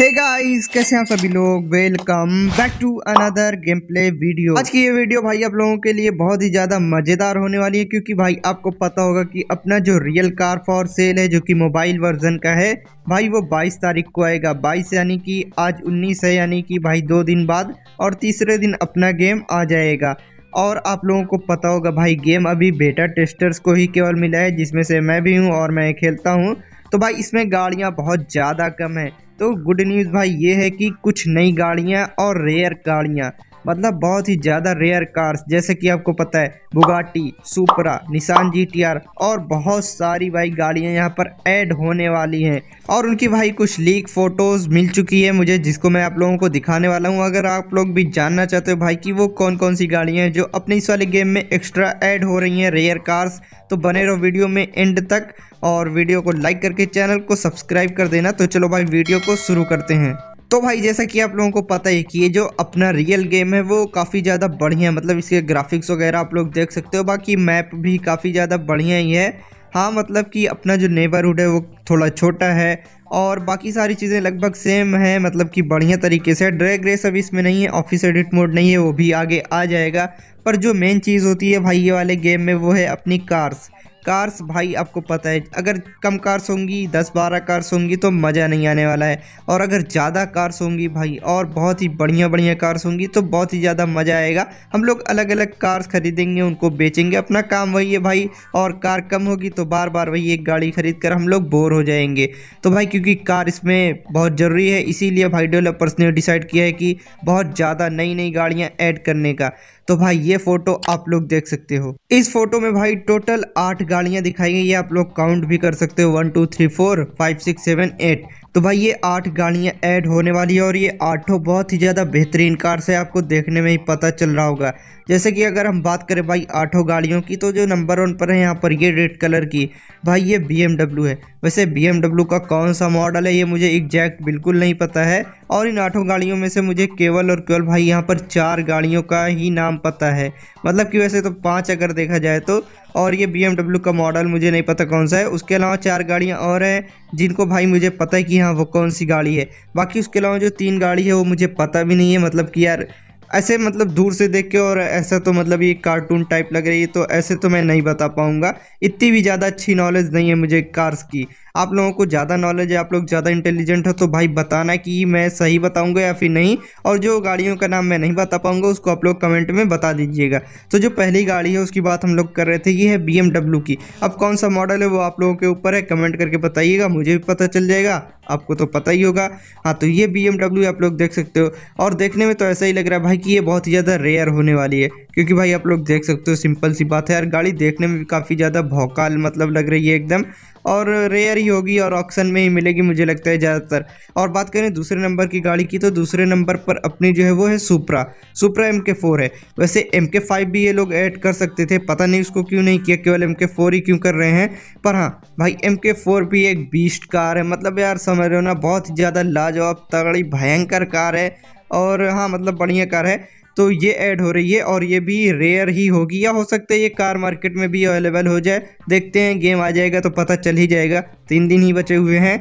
hey guys कैसे हैं सभी लोग welcome back to another game play video आज की ये वीडियो भाई आप लोगों के लिए बहुत ही ज़्यादा मज़ेदार होने वाली है क्योंकि भाई आपको पता होगा कि अपना जो रियल कार फॉर सेल है जो कि मोबाइल वर्जन का है भाई वो 22 तारीख को आएगा 22 यानी कि आज 19 है यानी कि भाई दो दिन बाद और तीसरे दिन अपना गेम आ जाएगा और आप लोगों को पता होगा भाई गेम अभी बेटर टेस्टर्स को ही केवल मिला है जिसमें से मैं भी हूँ और मैं खेलता हूँ तो भाई इसमें गाड़ियाँ बहुत ज़्यादा कम है तो गुड न्यूज़ भाई ये है कि कुछ नई गाड़ियाँ और रेयर गाड़ियाँ मतलब बहुत ही ज़्यादा रेयर कार्स जैसे कि आपको पता है बुगाटी सुपरा निशान जी और बहुत सारी भाई गाड़ियाँ यहाँ पर ऐड होने वाली हैं और उनकी भाई कुछ लीक फ़ोटोज़ मिल चुकी है मुझे जिसको मैं आप लोगों को दिखाने वाला हूँ अगर आप लोग भी जानना चाहते हो भाई कि वो कौन कौन सी गाड़ियाँ हैं जो अपने इस वाले गेम में एक्स्ट्रा ऐड हो रही हैं रेयर कार्स तो बने रहो वीडियो में एंड तक और वीडियो को लाइक करके चैनल को सब्सक्राइब कर देना तो चलो भाई वीडियो को शुरू करते हैं तो भाई जैसा कि आप लोगों को पता है कि ये जो अपना रियल गेम है वो काफ़ी ज़्यादा बढ़िया है मतलब इसके ग्राफिक्स वगैरह आप लोग देख सकते हो बाकी मैप भी काफ़ी ज़्यादा बढ़िया ही है हाँ मतलब कि अपना जो नेबरहुड है वो थोड़ा छोटा है और बाकी सारी चीज़ें लगभग सेम है मतलब कि बढ़िया तरीके से ड्रैग रेस अभी इसमें नहीं है ऑफिस एडिट मोड नहीं है वो भी आगे आ जाएगा पर जो मेन चीज़ होती है भाई ये वाले गेम में वो है अपनी कार्स कार्स भाई आपको पता है अगर कम कार्स होंगी दस बारह कार्स होंगी तो मज़ा नहीं आने वाला है और अगर ज़्यादा कार्स होंगी भाई और बहुत ही बढ़िया बढ़िया कार्स होंगी तो बहुत ही ज़्यादा मज़ा आएगा हम लोग अलग अलग कार्स खरीदेंगे उनको बेचेंगे अपना काम वही है भाई और कार कम होगी तो बार बार वही एक गाड़ी खरीद कर हम लोग बोर हो जाएंगे तो भाई क्योंकि कार इसमें बहुत ज़रूरी है इसीलिए भाई डेवलपर्स ने डिसाइड किया है कि बहुत ज़्यादा नई नई गाड़ियाँ ऐड करने का तो भाई ये फोटो आप लोग देख सकते हो इस फोटो में भाई टोटल आठ गाड़ियां दिखाई गई है आप लोग काउंट भी कर सकते हो one two three four five six seven eight तो भाई ये आठ गाड़ियाँ ऐड होने वाली है और ये आठों बहुत ही ज़्यादा बेहतरीन कार से आपको देखने में ही पता चल रहा होगा जैसे कि अगर हम बात करें भाई आठों गाड़ियों की तो जो नंबर वन पर है यहाँ पर ये रेड कलर की भाई ये बी है वैसे बी का कौन सा मॉडल है ये मुझे एग्जैक्ट बिल्कुल नहीं पता है और इन आठों गाड़ियों में से मुझे केवल और केवल भाई यहाँ पर चार गाड़ियों का ही नाम पता है मतलब कि वैसे तो पाँच अगर देखा जाए तो और ये बी का मॉडल मुझे नहीं पता कौन सा है उसके अलावा चार गाड़ियाँ और हैं जिनको भाई मुझे पता है कि हाँ वो कौन सी गाड़ी है बाकी उसके अलावा जो तीन गाड़ी है वो मुझे पता भी नहीं है मतलब कि यार ऐसे मतलब दूर से देख के और ऐसा तो मतलब ये कार्टून टाइप लग रही है तो ऐसे तो मैं नहीं बता पाऊँगा इतनी भी ज़्यादा अच्छी नॉलेज नहीं है मुझे कार्स की आप लोगों को ज़्यादा नॉलेज है आप लोग ज़्यादा इंटेलिजेंट हो तो भाई बताना कि मैं सही बताऊँगा या फिर नहीं और जो गाड़ियों का नाम मैं नहीं बता पाऊँगा उसको आप लोग कमेंट में बता दीजिएगा तो जो पहली गाड़ी है उसकी बात हम लोग कर रहे थे ये है बी की अब कौन सा मॉडल है वो आप लोगों के ऊपर है कमेंट करके बताइएगा मुझे भी पता चल जाएगा आपको तो पता ही होगा हाँ तो ये बी आप लोग देख सकते हो और देखने में तो ऐसा ही लग रहा है भाई कि ये बहुत ही ज़्यादा रेयर होने वाली है क्योंकि भाई आप लोग देख सकते हो सिंपल सी बात है यार गाड़ी देखने में भी काफ़ी ज़्यादा भौकाल मतलब लग रही है एकदम और रेयर ही होगी और ऑक्शन में ही मिलेगी मुझे लगता है ज़्यादातर और बात करें दूसरे नंबर की गाड़ी की तो दूसरे नंबर पर अपनी जो है वो है सुप्रा सुप्रा एम के फोर है वैसे एम के फाइव भी ये लोग ऐड कर सकते थे पता नहीं उसको क्यों नहीं किया केवल एम के फोर ही क्यों कर रहे हैं पर हाँ भाई एम के फोर भी एक बीस्ट कार है मतलब यार समझ रहे हो ना बहुत ज़्यादा लाजवाब तगड़ी भयंकर कार है और हाँ मतलब बढ़िया कार है तो ये ऐड हो रही है और ये भी रेयर ही होगी या हो सकता है ये कार मार्केट में भी अवेलेबल हो जाए देखते हैं गेम आ जाएगा तो पता चल ही जाएगा तीन दिन ही बचे हुए हैं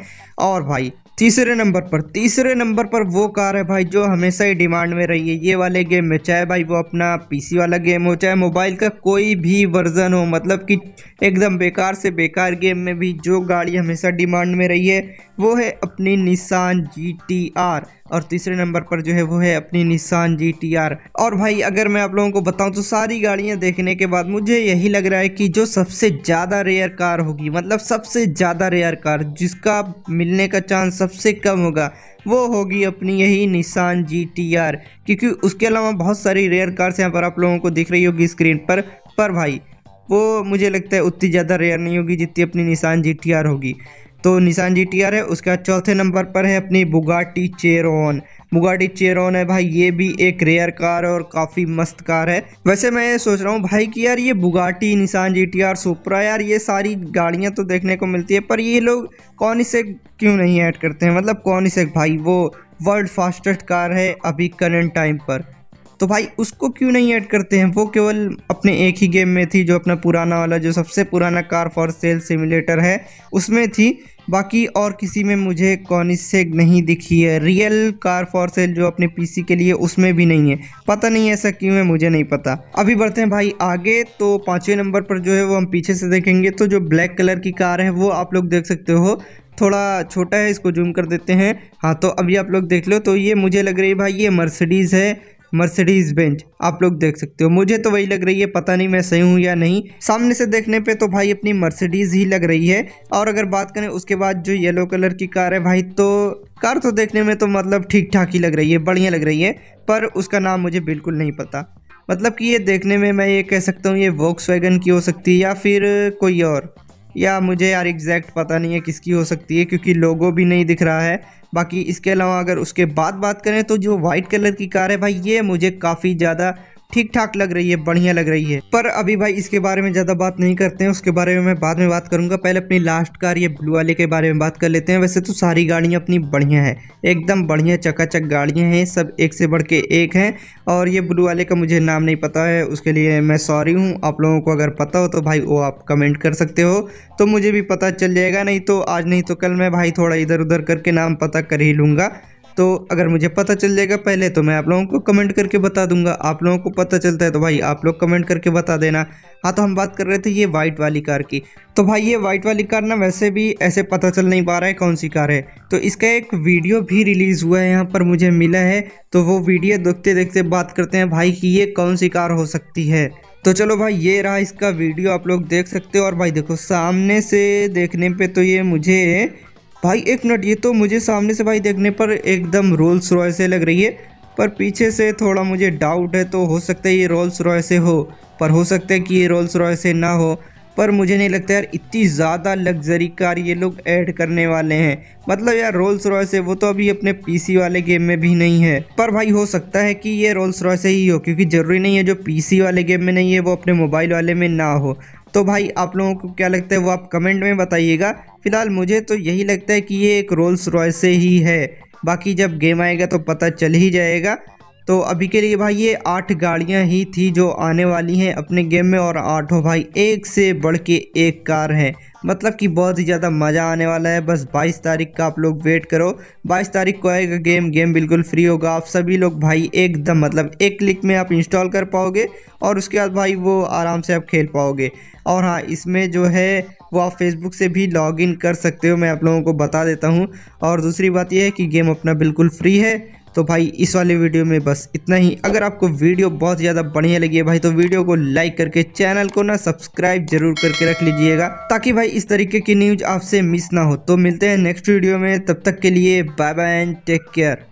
और भाई तीसरे नंबर पर तीसरे नंबर पर वो कार है भाई जो हमेशा ही डिमांड में रही है ये वाले गेम में चाहे भाई वो अपना पीसी वाला गेम हो चाहे मोबाइल का कोई भी वर्जन हो मतलब कि एकदम बेकार से बेकार गेम में भी जो गाड़ी हमेशा डिमांड में रही है वो है अपनी निशान जी टी आर और तीसरे नंबर पर जो है वो है अपनी निशान जी टी आर और भाई अगर मैं आप लोगों को बताऊं तो सारी गाड़ियां देखने के बाद मुझे यही लग रहा है कि जो सबसे ज़्यादा रेयर कार होगी मतलब सबसे ज़्यादा रेयर कार जिसका मिलने का चांस सब सबसे कम होगा वो होगी अपनी यही निशान जी टी आर क्योंकि उसके अलावा बहुत सारी रेयर कार्स यहाँ पर आप लोगों को दिख रही होगी स्क्रीन पर पर भाई वो मुझे लगता है उतनी ज़्यादा रेयर नहीं होगी जितनी अपनी निशान जी टी आर होगी तो निशान जी टी आर है उसका चौथे नंबर पर है अपनी बुगाटी चेरोन मुगाडी चेरोन है भाई ये भी एक रेयर कार है और काफ़ी मस्त कार है वैसे मैं ये सोच रहा हूँ भाई कि यार ये बुगाटी निशान जी टी आर सुपरा यार ये सारी गाड़ियाँ तो देखने को मिलती है पर ये लोग कौन इसे क्यों नहीं ऐड करते हैं मतलब कौन इसे भाई वो वर्ल्ड फास्टेस्ट कार है अभी करंट टाइम पर तो भाई उसको क्यों नहीं ऐड करते हैं वो केवल अपने एक ही गेम में थी जो अपना पुराना वाला जो सबसे पुराना कार फॉर सेल सिमुलेटर है उसमें थी बाकी और किसी में मुझे कॉनिसेग नहीं दिखी है रियल कार फॉर सेल जो अपने पीसी के लिए उसमें भी नहीं है पता नहीं ऐसा क्यों है मुझे नहीं पता अभी बढ़ते हैं भाई आगे तो पाँचवें नंबर पर जो है वो हम पीछे से देखेंगे तो जो ब्लैक कलर की कार है वो आप लोग देख सकते हो थोड़ा छोटा है इसको जूम कर देते हैं हाँ तो अभी आप लोग देख लो तो ये मुझे लग रही है भाई ये मर्सिडीज़ है मर्सिडीज बेंच आप लोग देख सकते हो मुझे तो वही लग रही है पता नहीं मैं सही हूँ या नहीं सामने से देखने पे तो भाई अपनी मर्सिडीज ही लग रही है और अगर बात करें उसके बाद जो येलो कलर की कार है भाई तो कार तो देखने में तो मतलब ठीक ठाक ही लग रही है बढ़िया लग रही है पर उसका नाम मुझे बिल्कुल नहीं पता मतलब कि ये देखने में मैं ये कह सकता हूँ ये वॉक्स की हो सकती है या फिर कोई और या मुझे यार एग्जैक्ट पता नहीं है किसकी हो सकती है क्योंकि लोगो भी नहीं दिख रहा है बाकी इसके अलावा अगर उसके बाद बात करें तो जो वाइट कलर की कार है भाई ये मुझे काफ़ी ज़्यादा ठीक ठाक लग रही है बढ़िया लग रही है पर अभी भाई इसके बारे में ज़्यादा बात नहीं करते हैं उसके बारे में मैं बाद में बात करूंगा पहले अपनी लास्ट कार ये ब्लू वाले के बारे में बात कर लेते हैं वैसे तो सारी गाड़ियाँ अपनी बढ़िया है एकदम बढ़िया चकाचक गाड़ियाँ हैं सब एक से बढ़ के एक हैं और ये ब्लू वाले का मुझे नाम नहीं पता है उसके लिए मैं सॉरी हूँ आप लोगों को अगर पता हो तो भाई वो आप कमेंट कर सकते हो तो मुझे भी पता चल जाएगा नहीं तो आज नहीं तो कल मैं भाई थोड़ा इधर उधर करके नाम पता कर ही लूँगा तो अगर मुझे पता चल जाएगा पहले तो मैं आप लोगों को कमेंट करके बता दूंगा आप लोगों को पता चलता है तो भाई आप लोग कमेंट करके बता देना हाँ तो हम बात कर रहे थे ये वाइट वाली कार की तो भाई ये वाइट वाली कार ना वैसे भी ऐसे पता चल नहीं पा रहा है कौन सी कार है तो इसका एक वीडियो भी रिलीज़ हुआ है यहाँ पर मुझे मिला है तो वो वीडियो देखते देखते बात करते हैं भाई कि ये कौन सी कार हो सकती है तो चलो भाई ये रहा इसका वीडियो आप लोग देख सकते हो और भाई देखो सामने से देखने पे तो ये मुझे भाई एक मिनट ये तो मुझे सामने से भाई देखने पर एकदम रोल्स रॉय से लग रही है पर पीछे से थोड़ा मुझे डाउट है तो हो सकता है ये रोल्स रॉय से हो पर हो सकता है कि ये रोल्स रॉय से ना हो पर मुझे नहीं लगता यार इतनी ज़्यादा लग्जरी कार ये लोग ऐड करने वाले हैं मतलब यार रोल्स रॉय से वो तो अभी अपने पीसी वाले गेम में भी नहीं है पर भाई हो सकता है कि ये रोल्स से ही हो क्योंकि ज़रूरी नहीं है जो पीसी वाले गेम में नहीं है वो अपने मोबाइल वाले में ना हो तो भाई आप लोगों को क्या लगता है वो आप कमेंट में बताइएगा फ़िलहाल मुझे तो यही लगता है कि ये एक रोल्स रॉय से ही है बाकी जब गेम आएगा तो पता चल ही जाएगा तो अभी के लिए भाई ये आठ गाड़ियाँ ही थी जो आने वाली हैं अपने गेम में और आठों भाई एक से बढ़ के एक कार हैं मतलब कि बहुत ही ज़्यादा मज़ा आने वाला है बस 22 तारीख का आप लोग वेट करो 22 तारीख को आएगा गेम गेम बिल्कुल फ्री होगा आप सभी लोग भाई एकदम मतलब एक क्लिक में आप इंस्टॉल कर पाओगे और उसके बाद भाई वो आराम से आप खेल पाओगे और हाँ इसमें जो है वो आप फेसबुक से भी लॉग इन कर सकते हो मैं आप लोगों को बता देता हूँ और दूसरी बात यह है कि गेम अपना बिल्कुल फ्री है तो भाई इस वाले वीडियो में बस इतना ही अगर आपको वीडियो बहुत ज़्यादा बढ़िया लगी है भाई तो वीडियो को लाइक करके चैनल को ना सब्सक्राइब जरूर करके रख लीजिएगा ताकि भाई इस तरीके की न्यूज़ आपसे मिस ना हो तो मिलते हैं नेक्स्ट वीडियो में तब तक के लिए bye bye and take care